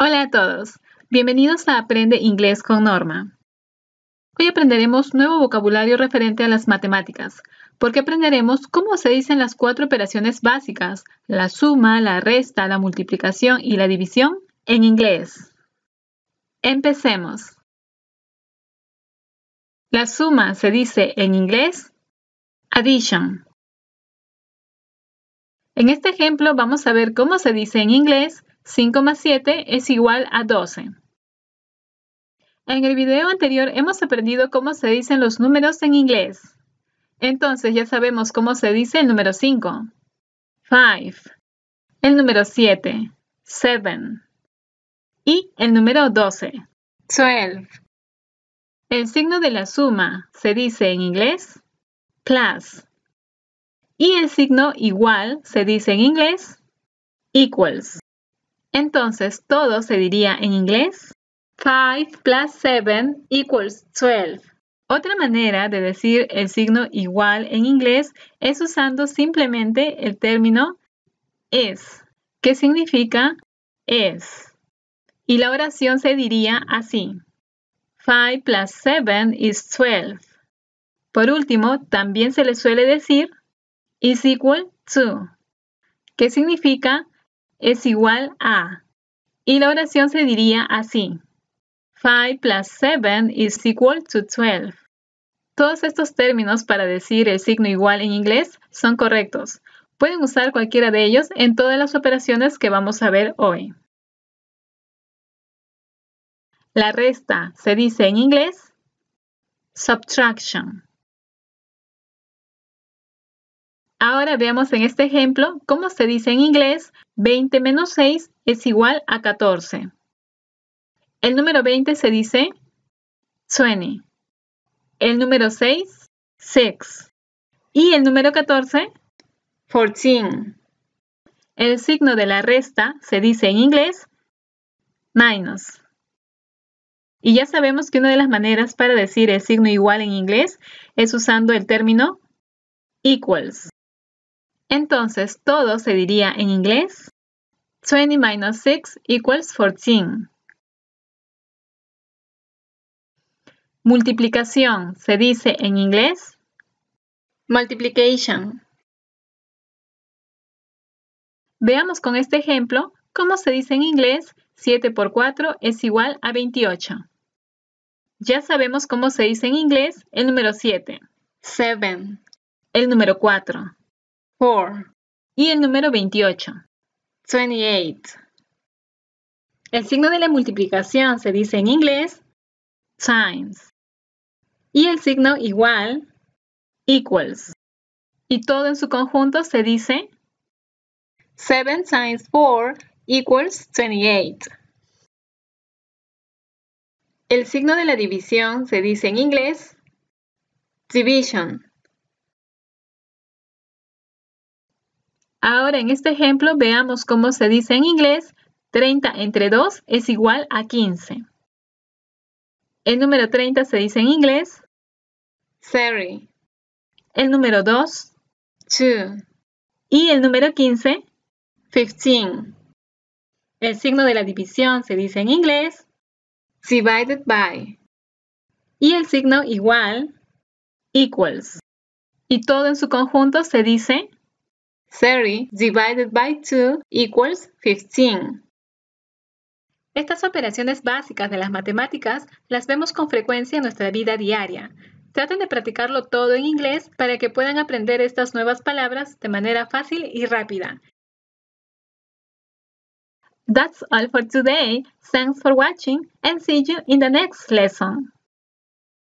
Hola a todos, bienvenidos a Aprende Inglés con Norma. Hoy aprenderemos nuevo vocabulario referente a las matemáticas, porque aprenderemos cómo se dicen las cuatro operaciones básicas, la suma, la resta, la multiplicación y la división, en inglés. Empecemos. La suma se dice en inglés addition. En este ejemplo vamos a ver cómo se dice en inglés 5 más 7 es igual a 12. En el video anterior hemos aprendido cómo se dicen los números en inglés. Entonces ya sabemos cómo se dice el número 5. 5. El número 7. 7. Y el número 12. 12. El signo de la suma se dice en inglés plus. Y el signo igual se dice en inglés equals. Entonces todo se diría en inglés 5 plus 7 equals 12. Otra manera de decir el signo igual en inglés es usando simplemente el término es. que significa es. Y la oración se diría así. 5 plus 7 is 12. Por último, también se le suele decir is equal to, que significa es igual a. Y la oración se diría así. 5 plus 7 is equal to 12. Todos estos términos para decir el signo igual en inglés son correctos. Pueden usar cualquiera de ellos en todas las operaciones que vamos a ver hoy. La resta se dice en inglés subtraction. Ahora veamos en este ejemplo cómo se dice en inglés 20 menos 6 es igual a 14. El número 20 se dice 20. El número 6, 6. Y el número 14, 14. El signo de la resta se dice en inglés minus. Y ya sabemos que una de las maneras para decir el signo igual en inglés es usando el término equals. Entonces todo se diría en inglés 20 minus 6 equals 14. Multiplicación se dice en inglés multiplication. Veamos con este ejemplo cómo se dice en inglés 7 por 4 es igual a 28. Ya sabemos cómo se dice en inglés el número 7. 7. El número 4. 4 Y el número 28. 28. El signo de la multiplicación se dice en inglés times. Y el signo igual, equals. Y todo en su conjunto se dice 7 times 4 equals 28. El signo de la división se dice en inglés division. Ahora en este ejemplo veamos cómo se dice en inglés 30 entre 2 es igual a 15. El número 30 se dice en inglés 30. El número 2 2. Y el número 15 15. El signo de la división se dice en inglés divided by. Y el signo igual equals. Y todo en su conjunto se dice 30 divided by 2 equals 15. Estas operaciones básicas de las matemáticas las vemos con frecuencia en nuestra vida diaria. Traten de practicarlo todo en inglés para que puedan aprender estas nuevas palabras de manera fácil y rápida. That's all for today. Thanks for watching and see you in the next lesson.